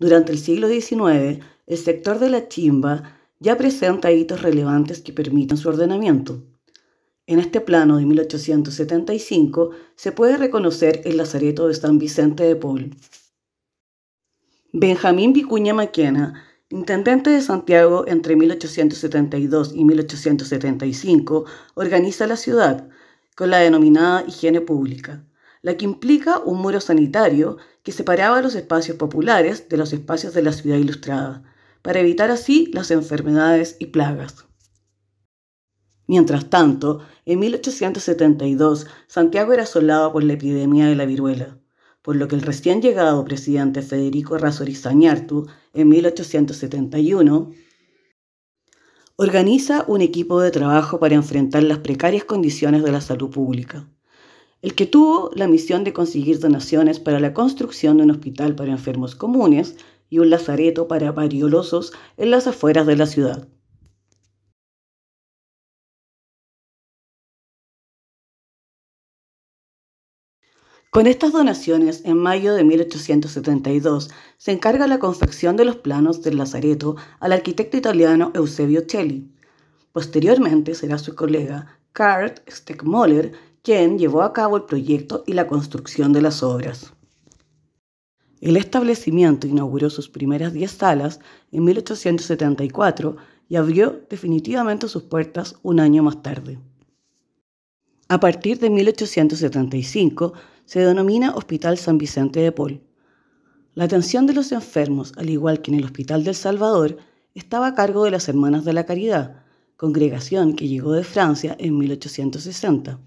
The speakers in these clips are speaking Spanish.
Durante el siglo XIX, el sector de la chimba ya presenta hitos relevantes que permiten su ordenamiento. En este plano de 1875 se puede reconocer el Lazareto de San Vicente de Paul. Benjamín Vicuña Maquena, intendente de Santiago entre 1872 y 1875, organiza la ciudad con la denominada higiene pública la que implica un muro sanitario que separaba los espacios populares de los espacios de la ciudad ilustrada, para evitar así las enfermedades y plagas. Mientras tanto, en 1872 Santiago era asolado por la epidemia de la viruela, por lo que el recién llegado presidente Federico Razorizañartu, en 1871, organiza un equipo de trabajo para enfrentar las precarias condiciones de la salud pública el que tuvo la misión de conseguir donaciones para la construcción de un hospital para enfermos comunes y un lazareto para variolosos en las afueras de la ciudad. Con estas donaciones, en mayo de 1872, se encarga la confección de los planos del Lazareto al arquitecto italiano Eusebio Celli. Posteriormente será su colega Carl Steckmoller quien llevó a cabo el proyecto y la construcción de las obras. El establecimiento inauguró sus primeras 10 salas en 1874 y abrió definitivamente sus puertas un año más tarde. A partir de 1875 se denomina Hospital San Vicente de Paul. La atención de los enfermos, al igual que en el Hospital del Salvador, estaba a cargo de las Hermanas de la Caridad, congregación que llegó de Francia en 1860.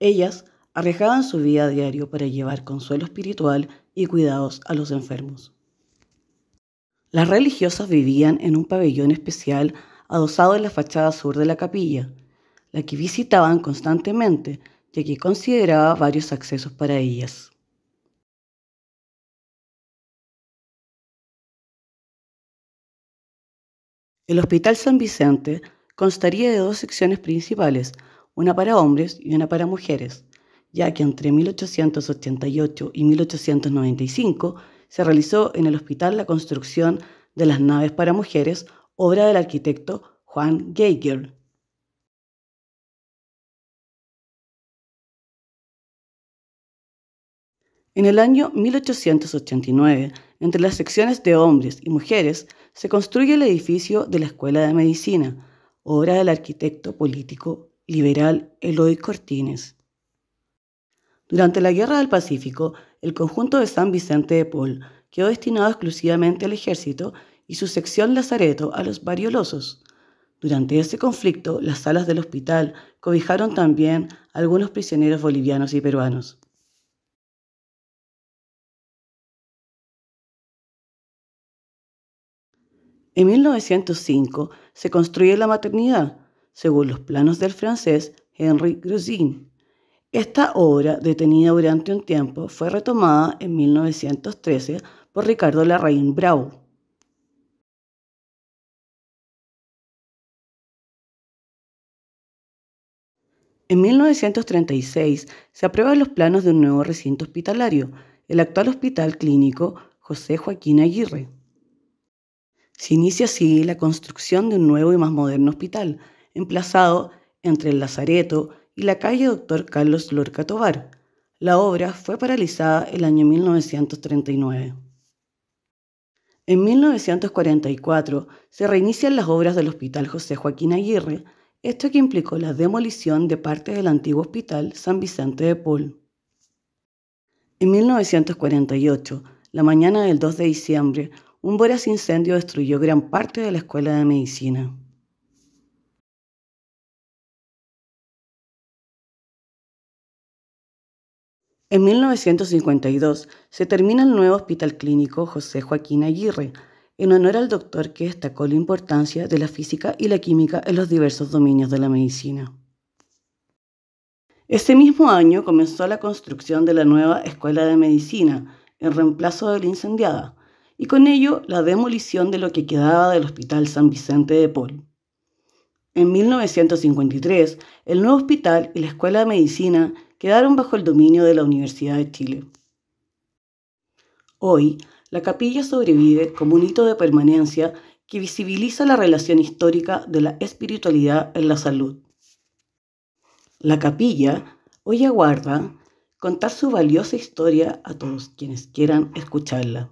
Ellas arriesgaban su vida a diario para llevar consuelo espiritual y cuidados a los enfermos. Las religiosas vivían en un pabellón especial adosado en la fachada sur de la capilla, la que visitaban constantemente, ya que consideraba varios accesos para ellas. El Hospital San Vicente constaría de dos secciones principales, una para hombres y una para mujeres, ya que entre 1888 y 1895 se realizó en el hospital la construcción de las naves para mujeres, obra del arquitecto Juan Geiger. En el año 1889, entre las secciones de hombres y mujeres, se construye el edificio de la Escuela de Medicina, obra del arquitecto político liberal Eloy Cortines. Durante la Guerra del Pacífico, el conjunto de San Vicente de Paul quedó destinado exclusivamente al ejército y su sección Lazareto a los variolosos. Durante ese conflicto, las salas del hospital cobijaron también a algunos prisioneros bolivianos y peruanos. En 1905 se construye la maternidad, según los planos del francés Henri Grusin... Esta obra, detenida durante un tiempo, fue retomada en 1913 por Ricardo Larraín Brau. En 1936 se aprueban los planos de un nuevo recinto hospitalario, el actual Hospital Clínico José Joaquín Aguirre. Se inicia así la construcción de un nuevo y más moderno hospital, emplazado entre el Lazareto y la calle Doctor Carlos Lorca Tobar. La obra fue paralizada el año 1939. En 1944 se reinician las obras del Hospital José Joaquín Aguirre, esto que implicó la demolición de parte del antiguo Hospital San Vicente de Paul. En 1948, la mañana del 2 de diciembre, un voraz incendio destruyó gran parte de la Escuela de Medicina. En 1952 se termina el nuevo Hospital Clínico José Joaquín Aguirre, en honor al doctor que destacó la importancia de la física y la química en los diversos dominios de la medicina. Ese mismo año comenzó la construcción de la nueva Escuela de Medicina, en reemplazo de la incendiada, y con ello la demolición de lo que quedaba del Hospital San Vicente de Paul. En 1953, el nuevo hospital y la Escuela de Medicina quedaron bajo el dominio de la Universidad de Chile. Hoy, la capilla sobrevive como un hito de permanencia que visibiliza la relación histórica de la espiritualidad en la salud. La capilla hoy aguarda contar su valiosa historia a todos quienes quieran escucharla.